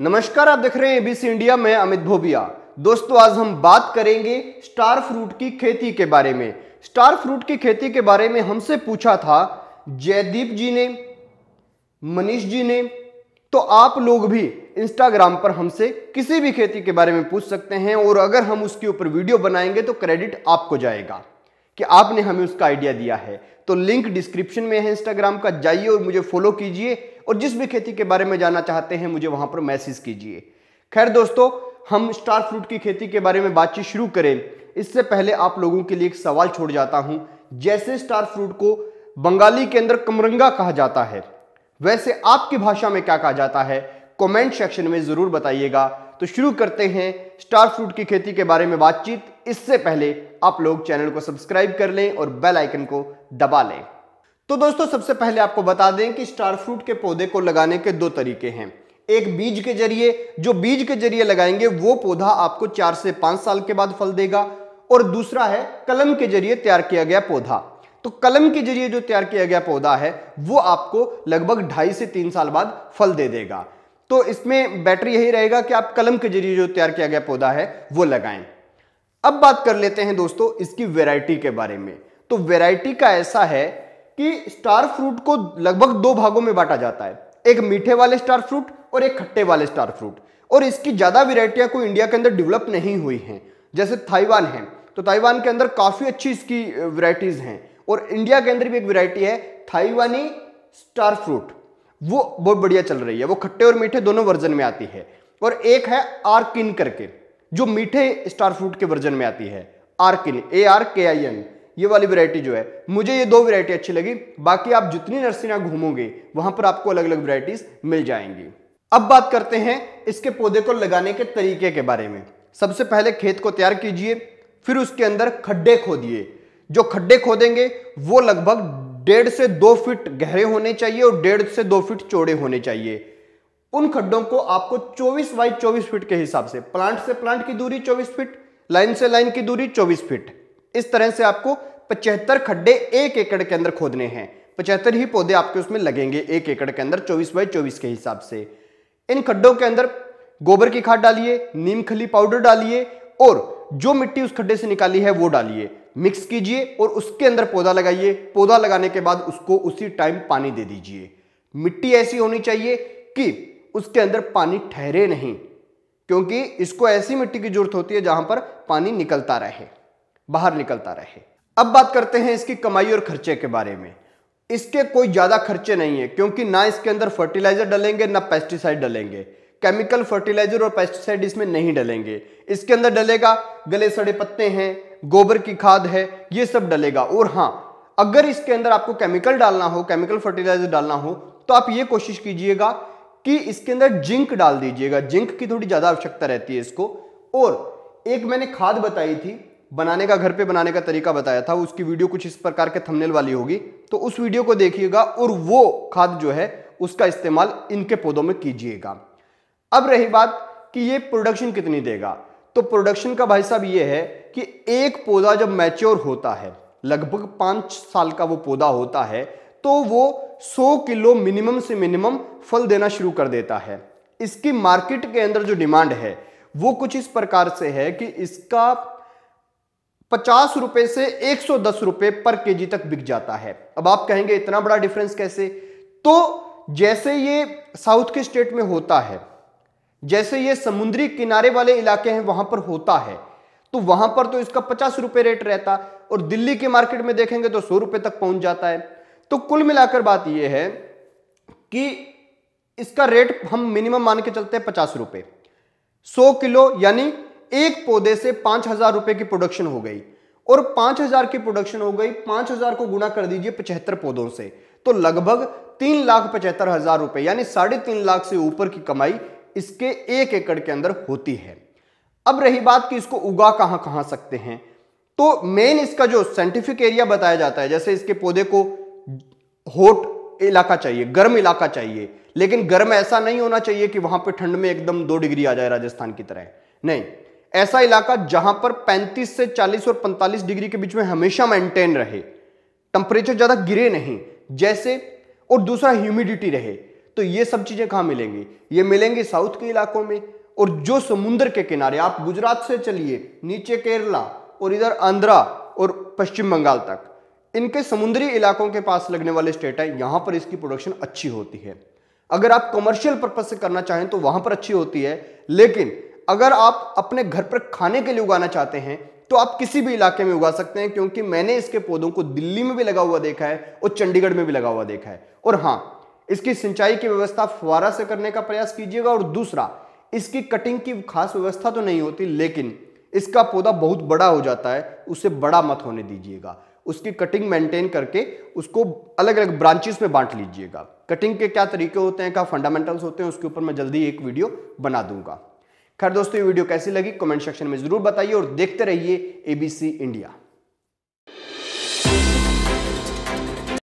नमस्कार आप देख रहे हैं एबीसी इंडिया में अमित भोबिया दोस्तों आज हम बात करेंगे स्टार फ्रूट की खेती के बारे में स्टार फ्रूट की खेती के बारे में हमसे पूछा था जयदीप जी ने मनीष जी ने तो आप लोग भी इंस्टाग्राम पर हमसे किसी भी खेती के बारे में पूछ सकते हैं और अगर हम उसके ऊपर वीडियो बनाएंगे तो क्रेडिट आपको जाएगा कि आपने हमें उसका आइडिया दिया है तो लिंक डिस्क्रिप्शन में है इंस्टाग्राम का जाइए और मुझे फॉलो कीजिए और जिस भी खेती के बारे में जानना चाहते हैं मुझे वहां पर मैसेज कीजिए खैर दोस्तों हम स्टार फ्रूट की खेती के बारे में बातचीत शुरू करें इससे पहले आप लोगों के लिए एक सवाल छोड़ जाता हूं जैसे स्टार फ्रूट को बंगाली के अंदर कमरंगा कहा जाता है वैसे आपकी भाषा में क्या कहा जाता है कमेंट सेक्शन में जरूर बताइएगा तो शुरू करते हैं स्टार फ्रूट की खेती के बारे में बातचीत इससे पहले आप लोग चैनल को सब्सक्राइब कर लें और बेल आइकन को दबा लें तो दोस्तों सबसे पहले आपको बता दें कि स्टार फ्रूट के पौधे को लगाने के दो तरीके हैं एक बीज के जरिए जो बीज के जरिए लगाएंगे वो पौधा आपको चार से पांच साल के बाद फल देगा और दूसरा है कलम के जरिए तैयार किया गया पौधा तो कलम के जरिए जो तैयार किया गया पौधा है वो आपको लगभग ढाई से तीन साल बाद फल दे देगा तो इसमें बेटर यही रहेगा कि आप कलम के जरिए जो तैयार किया गया पौधा है वो लगाएं अब बात कर लेते हैं दोस्तों इसकी वेराइटी के बारे में तो वेराइटी का ऐसा है कि स्टार फ्रूट को लगभग दो भागों में बांटा जाता है एक मीठे वाले स्टार फ्रूट और एक खट्टे वाले स्टार फ्रूट और इसकी ज़्यादा वेरायटियां कोई इंडिया के अंदर डेवलप नहीं हुई हैं जैसे ताइवान है तो ताइवान के अंदर काफ़ी अच्छी इसकी वेराइटीज़ हैं और इंडिया के अंदर भी एक वेराइटी है थाइवानी स्टार फ्रूट वो बहुत बढ़िया चल रही है वो खट्टे और मीठे दोनों वर्जन में आती है और एक है आर्किन करके जो मीठे स्टार फ्रूट के वर्जन में आती है आर्किन ए आर के आई एन ये वाली वैरायटी जो है मुझे ये दो वैरायटी अच्छी लगी बाकी आप जितनी नर्सरियां घूमोगे वहां पर आपको अलग अलग वैरायटीज मिल जाएंगी अब बात करते हैं इसके पौधे को लगाने के तरीके के बारे में सबसे पहले खेत को तैयार कीजिए फिर उसके अंदर खड्डे खोदिए जो खड्डे खोदेंगे वो लगभग डेढ़ से दो फीट गहरे होने चाहिए और डेढ़ से दो फीट चौड़े होने चाहिए उन खड्डों को आपको 24 बाई 24 फीट के हिसाब से प्लांट से प्लांट की दूरी 24 फीट लाइन से लाइन की दूरी 24 फीट इस तरह से आपको 75 खड्डे एक एकड़ के अंदर खोदने हैं पचहत्तर ही पौधे आपके उसमें लगेंगे एक एकड़ के अंदर 24 बाई 24 के हिसाब से इन खड्डों के अंदर गोबर की खाद डालिए नीम खली पाउडर डालिए और जो मिट्टी उस खड्डे से निकाली है वो डालिए मिक्स कीजिए और उसके अंदर पौधा लगाइए पौधा लगाने के बाद उसको उसी टाइम पानी दे दीजिए मिट्टी ऐसी होनी चाहिए कि उसके अंदर पानी ठहरे नहीं क्योंकि इसको ऐसी मिट्टी की जरूरत होती है जहां पर पानी निकलता रहे बाहर निकलता रहे अब बात करते हैं इसकी कमाई और खर्चे के बारे में इसके कोई ज़्यादा खर्चे नहीं है क्योंकि ना इसके अंदर फर्टिलाइजर डलेंगे ना पेस्टिसाइड डलेंगे केमिकल फर्टिलाइजर और पेस्टिसाइड इसमें नहीं डलेंगे इसके अंदर डलेगा गले सड़े पत्ते हैं गोबर की खाद है ये सब डलेगा और हाँ अगर इसके अंदर आपको केमिकल डालना हो केमिकल फर्टिलाइजर डालना हो तो आप ये कोशिश कीजिएगा कि इसके अंदर जिंक डाल दीजिएगा जिंक की थोड़ी ज़्यादा आवश्यकता रहती है इसको और एक मैंने खाद बताई थी बनाने का घर पे बनाने का तरीका बताया था उसकी वीडियो कुछ इस प्रकार के थंबनेल वाली होगी तो उस वीडियो को देखिएगा और वो खाद जो है उसका इस्तेमाल इनके पौधों में कीजिएगा अब रही बात कि ये प्रोडक्शन कितनी देगा तो प्रोडक्शन का भाई साहब ये है कि एक पौधा जब मैच्योर होता है लगभग पांच साल का वो पौधा होता है तो वो 100 किलो मिनिमम से मिनिमम फल देना शुरू कर देता है इसकी मार्केट के अंदर जो डिमांड है वो कुछ इस प्रकार से है कि इसका पचास रुपए से एक सौ दस रुपए पर केजी तक बिक जाता है अब आप कहेंगे इतना बड़ा डिफरेंस कैसे तो जैसे ये साउथ के स्टेट में होता है जैसे ये समुद्री किनारे वाले इलाके हैं वहां पर होता है तो वहां पर तो इसका पचास रुपए रेट रहता और दिल्ली के मार्केट में देखेंगे तो सौ रुपए तक पहुंच जाता है तो कुल मिलाकर बात यह है कि इसका रेट हम मिनिमम मान के चलते हैं पचास रुपए सौ किलो यानी एक पौधे से पांच हजार रुपए की प्रोडक्शन हो गई और पांच हजार की प्रोडक्शन हो गई पांच हजार को गुना कर दीजिए पचहत्तर पौधों से तो लगभग तीन लाख पचहत्तर हजार रुपए यानी साढ़े तीन लाख से ऊपर की कमाई इसके एक एकड़ के अंदर होती है अब रही बात कि इसको उगा कहां कहां सकते हैं तो मेन इसका जो साइंटिफिक एरिया बताया जाता है जैसे इसके पौधे को होट इलाका चाहिए गर्म इलाका चाहिए लेकिन गर्म ऐसा नहीं होना चाहिए कि वहां पर ठंड में एकदम दो डिग्री आ जाए राजस्थान की तरह नहीं ऐसा इलाका जहां पर 35 से 40 और 45 डिग्री के बीच में हमेशा मेंटेन रहे टेम्परेचर ज्यादा गिरे नहीं जैसे और दूसरा ह्यूमिडिटी रहे तो ये सब चीज़ें कहाँ मिलेंगी ये मिलेंगी साउथ के इलाकों में और जो समुद्र के किनारे आप गुजरात से चलिए नीचे केरला और इधर आंध्रा और पश्चिम बंगाल तक इनके समुद्री इलाकों के पास लगने वाले स्टेट हैं यहाँ पर इसकी प्रोडक्शन अच्छी होती है अगर आप कमर्शियल पर्पज से करना चाहें तो वहाँ पर अच्छी होती है लेकिन अगर आप अपने घर पर खाने के लिए उगाना चाहते हैं तो आप किसी भी इलाके में उगा सकते हैं क्योंकि मैंने इसके पौधों को दिल्ली में भी लगा हुआ देखा है और चंडीगढ़ में भी लगा हुआ देखा है और हाँ इसकी सिंचाई की व्यवस्था फुहारा से करने का प्रयास कीजिएगा और दूसरा इसकी कटिंग की खास व्यवस्था तो नहीं होती लेकिन इसका पौधा बहुत बड़ा हो जाता है उसे बड़ा मत होने दीजिएगा उसकी कटिंग मेंटेन करके उसको अलग अलग ब्रांचेस में बांट लीजिएगा कटिंग के क्या तरीके होते हैं क्या फंडामेंटल्स होते हैं उसके ऊपर मैं जल्दी एक वीडियो बना दूंगा खैर दोस्तों ये वीडियो कैसी लगी कमेंट सेक्शन में जरूर बताइए और देखते रहिए एबीसी इंडिया